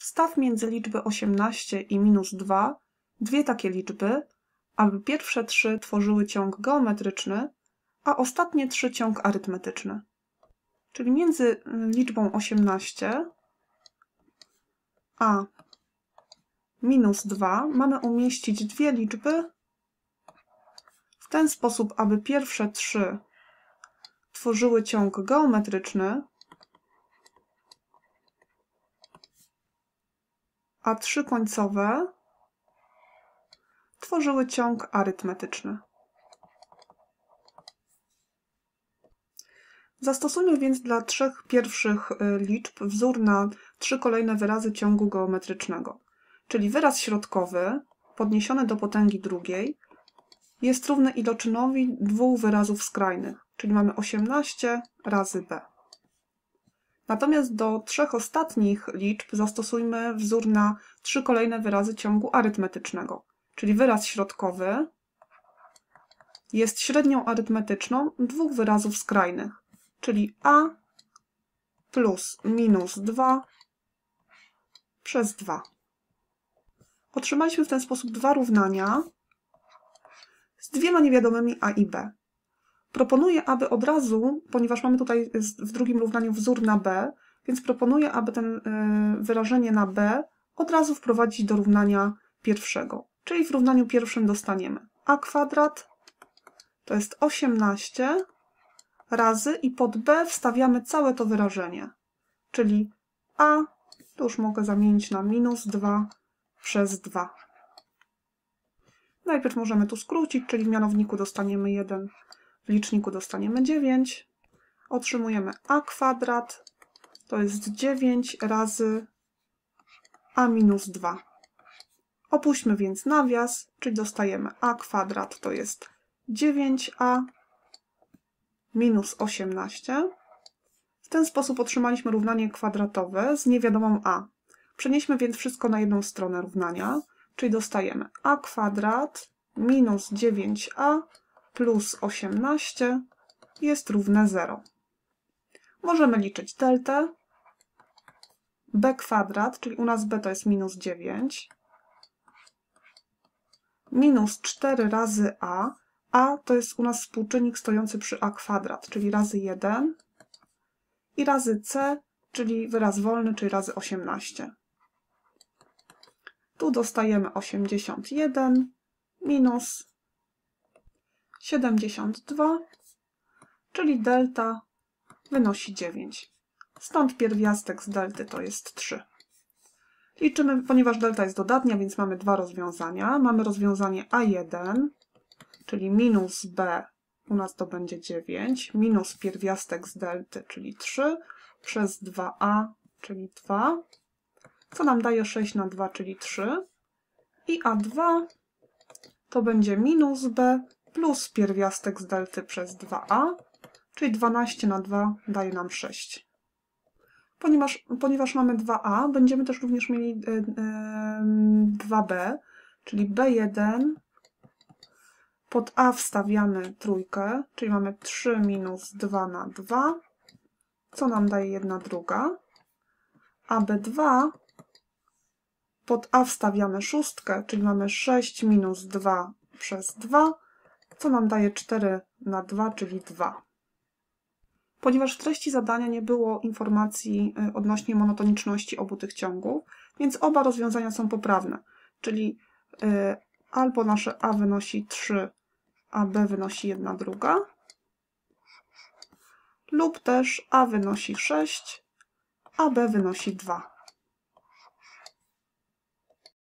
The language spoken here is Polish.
Wstaw między liczby 18 i minus 2 dwie takie liczby, aby pierwsze trzy tworzyły ciąg geometryczny, a ostatnie trzy ciąg arytmetyczny. Czyli między mm, liczbą 18 a minus 2 mamy umieścić dwie liczby w ten sposób, aby pierwsze trzy tworzyły ciąg geometryczny, a trzy końcowe tworzyły ciąg arytmetyczny. Zastosujmy więc dla trzech pierwszych y, liczb wzór na trzy kolejne wyrazy ciągu geometrycznego, czyli wyraz środkowy podniesiony do potęgi drugiej jest równy iloczynowi dwóch wyrazów skrajnych, czyli mamy 18 razy b. Natomiast do trzech ostatnich liczb zastosujmy wzór na trzy kolejne wyrazy ciągu arytmetycznego, czyli wyraz środkowy jest średnią arytmetyczną dwóch wyrazów skrajnych, czyli a plus minus 2 przez 2. Otrzymaliśmy w ten sposób dwa równania z dwiema niewiadomymi a i b. Proponuję, aby od razu, ponieważ mamy tutaj w drugim równaniu wzór na b, więc proponuję, aby ten e, wyrażenie na b od razu wprowadzić do równania pierwszego. Czyli w równaniu pierwszym dostaniemy a kwadrat to jest 18 razy i pod b wstawiamy całe to wyrażenie, czyli a, to już mogę zamienić na minus 2 przez 2. Najpierw możemy tu skrócić, czyli w mianowniku dostaniemy 1 w liczniku dostaniemy 9. Otrzymujemy a kwadrat, to jest 9 razy a minus 2. Opuśćmy więc nawias, czyli dostajemy a kwadrat to jest 9a minus 18. W ten sposób otrzymaliśmy równanie kwadratowe z niewiadomą a. Przenieśmy więc wszystko na jedną stronę równania, czyli dostajemy a kwadrat minus 9a plus 18 jest równe 0. Możemy liczyć deltę, b kwadrat, czyli u nas b to jest minus 9, minus 4 razy a, a to jest u nas współczynnik stojący przy a kwadrat, czyli razy 1 i razy c, czyli wyraz wolny, czyli razy 18. Tu dostajemy 81 minus 72, czyli delta wynosi 9. Stąd pierwiastek z delty to jest 3. Liczymy, ponieważ delta jest dodatnia, więc mamy dwa rozwiązania. Mamy rozwiązanie A1, czyli minus B, u nas to będzie 9, minus pierwiastek z delty, czyli 3, przez 2A, czyli 2, co nam daje 6 na 2, czyli 3. I A2 to będzie minus B plus pierwiastek z delty przez 2a, czyli 12 na 2 daje nam 6. Ponieważ, ponieważ mamy 2a, będziemy też również mieli 2b, y, y, czyli b1 pod a wstawiamy trójkę, czyli mamy 3 minus 2 na 2, co nam daje 1 druga, a b2 pod a wstawiamy szóstkę, czyli mamy 6 minus 2 przez 2, co nam daje 4 na 2, czyli 2. Ponieważ w treści zadania nie było informacji y, odnośnie monotoniczności obu tych ciągów, więc oba rozwiązania są poprawne, czyli y, albo nasze A wynosi 3, a B wynosi 1 druga, lub też A wynosi 6, a B wynosi 2.